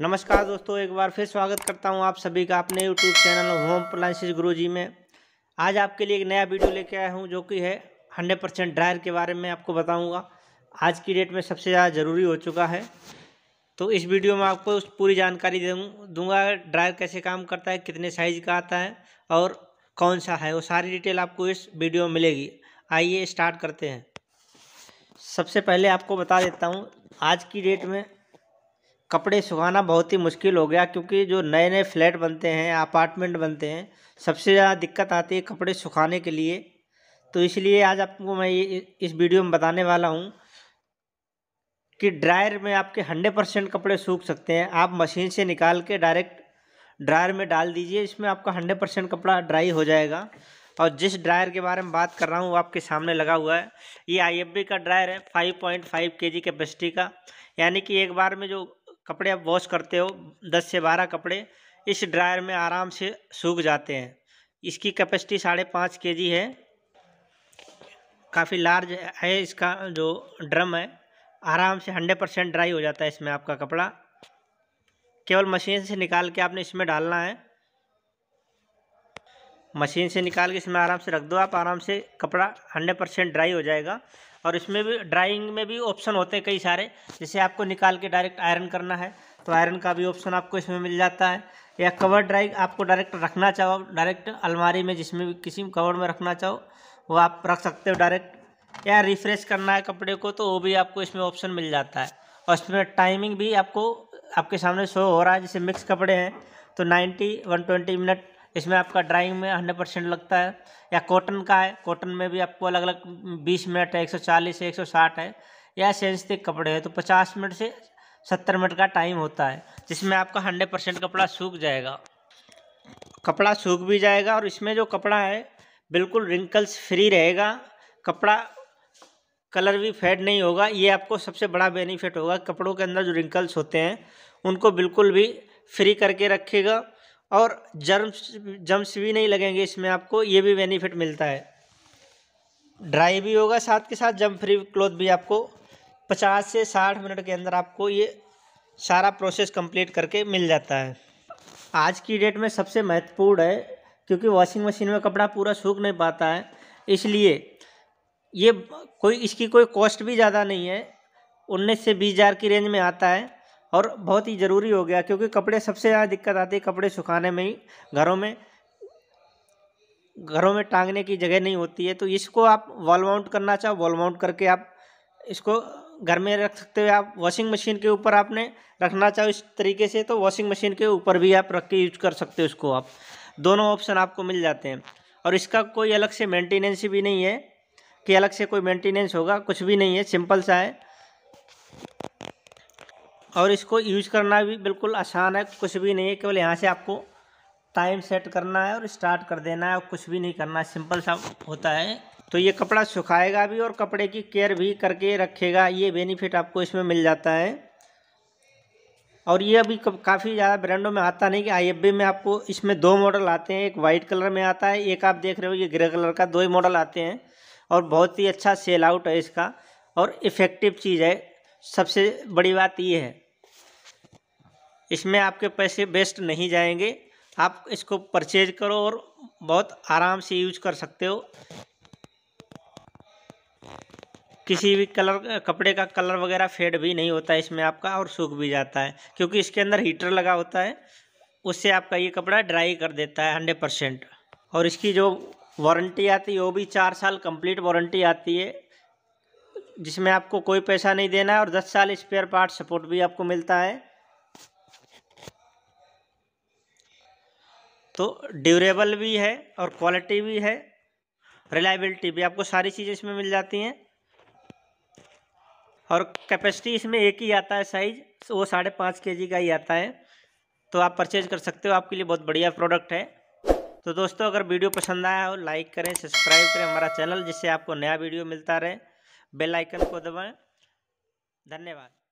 नमस्कार दोस्तों एक बार फिर स्वागत करता हूं आप सभी का अपने YouTube channel home appliances Guruji में आज आपके लिए एक नया वीडियो लेके आया हूं जो कि है 100 परसेंट ड्रायर के बारे में आपको बताऊंगा आज की डेट में सबसे ज़्यादा ज़रूरी हो चुका है तो इस वीडियो में आपको पूरी जानकारी दूँगा ड्रायर कैसे काम करता है कितने साइज़ का आता है और कौन सा है वो सारी डिटेल आपको इस वीडियो में मिलेगी आइए स्टार्ट करते हैं सबसे पहले आपको बता देता हूँ आज की डेट में कपड़े सुखाना बहुत ही मुश्किल हो गया क्योंकि जो नए नए फ्लैट बनते हैं अपार्टमेंट बनते हैं सबसे ज़्यादा दिक्कत आती है कपड़े सुखाने के लिए तो इसलिए आज आपको मैं ये इस वीडियो में बताने वाला हूँ कि ड्रायर में आपके हंड्रेड परसेंट कपड़े सूख सकते हैं आप मशीन से निकाल के डायरेक्ट ड्रायर में डाल दीजिए इसमें आपका हंड्रेड परसेंट कपड़ा ड्राई हो जाएगा और जिस ड्रायर के बारे में बात कर रहा हूँ वो आपके सामने लगा हुआ है ये आई का ड्रायर है फाइव पॉइंट फाइव के जी कैपेसिटी का यानी कि एक बार में जो कपड़े आप वॉश करते हो दस से बारह कपड़े इस ड्रायर में आराम से सूख जाते हैं इसकी कैपेसिटी साढ़े पाँच के जी है काफ़ी लार्ज है इसका जो ड्रम है आराम से हंड्रेड परसेंट ड्राई हो जाता है इसमें आपका कपड़ा केवल मशीन से निकाल के आपने इसमें डालना है मशीन से निकाल के इसमें आराम से रख दो आप आराम से कपड़ा हंड्रेड परसेंट ड्राई हो जाएगा और इसमें भी ड्राइंग में भी ऑप्शन होते हैं कई सारे जैसे आपको निकाल के डायरेक्ट आयरन करना है तो आयरन का भी ऑप्शन आपको इसमें मिल जाता है या कवर ड्राई आपको डायरेक्ट रखना चाहो डायरेक्ट अलमारी में जिसमें भी किसी कवर में रखना चाहो वो आप रख सकते हो डायरेक्ट या रिफ्रेश करना है कपड़े को तो वो भी आपको इसमें ऑप्शन मिल जाता है और इसमें टाइमिंग भी आपको आपके सामने शो हो रहा है जैसे मिक्स कपड़े हैं तो 90 120 मिनट इसमें आपका ड्राइंग में हंड्रेड परसेंट लगता है या कॉटन का है कॉटन में भी आपको अलग अलग बीस मिनट है एक सौ चालीस है एक सौ साठ है या सेंसिटिव कपड़े हैं तो पचास मिनट से सत्तर मिनट का टाइम होता है जिसमें आपका हंड्रेड परसेंट कपड़ा सूख जाएगा कपड़ा सूख भी जाएगा और इसमें जो कपड़ा है बिल्कुल रिंकल्स फ्री रहेगा कपड़ा कलर भी फेड नहीं होगा ये आपको सबसे बड़ा बेनिफिट होगा कपड़ों के अंदर जो रिंकल्स होते हैं उनको बिल्कुल भी फ्री करके रखेगा और जर्म्स जम्स भी नहीं लगेंगे इसमें आपको ये भी बेनिफिट मिलता है ड्राई भी होगा साथ के साथ जम फ्री क्लोथ भी आपको पचास से साठ मिनट के अंदर आपको ये सारा प्रोसेस कंप्लीट करके मिल जाता है आज की डेट में सबसे महत्वपूर्ण है क्योंकि वॉशिंग मशीन में कपड़ा पूरा सूख नहीं पाता है इसलिए ये कोई इसकी कोई कॉस्ट भी ज़्यादा नहीं है उन्नीस से बीस हज़ार की रेंज में आता है और बहुत ही ज़रूरी हो गया क्योंकि कपड़े सबसे ज़्यादा दिक्कत आती है कपड़े सुखाने में ही घरों में घरों में टांगने की जगह नहीं होती है तो इसको आप वॉल माउंट करना चाहो वॉल माउंट करके आप इसको घर में रख सकते हो आप वॉशिंग मशीन के ऊपर आपने रखना चाहो इस तरीके से तो वॉशिंग मशीन के ऊपर भी आप रख के यूज कर सकते हो इसको आप दोनों ऑप्शन आपको मिल जाते हैं और इसका कोई अलग से मेंटेनेंस भी नहीं है कि अलग से कोई मेंटेनेंस होगा कुछ भी नहीं है सिंपल सा है और इसको यूज करना भी बिल्कुल आसान है कुछ भी नहीं है केवल यहाँ से आपको टाइम सेट करना है और स्टार्ट कर देना है और कुछ भी नहीं करना है सिंपल सा होता है तो ये कपड़ा सुखाएगा भी और कपड़े की केयर भी करके रखेगा ये बेनिफिट आपको इसमें मिल जाता है और ये अभी काफ़ी ज़्यादा ब्रांडों में आता नहीं कि आई में आपको इसमें दो मॉडल आते हैं एक वाइट कलर में आता है एक आप देख रहे हो ये ग्रे कलर का दो ही मॉडल आते हैं और बहुत ही अच्छा सेल आउट है इसका और इफ़ेक्टिव चीज़ है सबसे बड़ी बात ये है इसमें आपके पैसे वेस्ट नहीं जाएंगे आप इसको परचेज करो और बहुत आराम से यूज कर सकते हो किसी भी कलर कपड़े का कलर वगैरह फेड भी नहीं होता इसमें आपका और सूख भी जाता है क्योंकि इसके अंदर हीटर लगा होता है उससे आपका ये कपड़ा ड्राई कर देता है हंड्रेड परसेंट और इसकी जो वारंटी आती है वो भी चार साल कंप्लीट वारंटी आती है जिसमें आपको कोई पैसा नहीं देना है और दस साल स्पेयर पार्ट सपोर्ट भी आपको मिलता है तो ड्यूरेबल भी है और क्वालिटी भी है रिलायबिलिटी भी आपको सारी चीज़ें इसमें मिल जाती हैं और कैपेसिटी इसमें एक ही आता है साइज वो साढ़े पाँच के जी का ही आता है तो आप परचेज कर सकते हो आपके लिए बहुत बढ़िया प्रोडक्ट है तो दोस्तों अगर वीडियो पसंद आया हो लाइक करें सब्सक्राइब करें हमारा चैनल जिससे आपको नया वीडियो मिलता रहे बेल आइकन को दबाएं धन्यवाद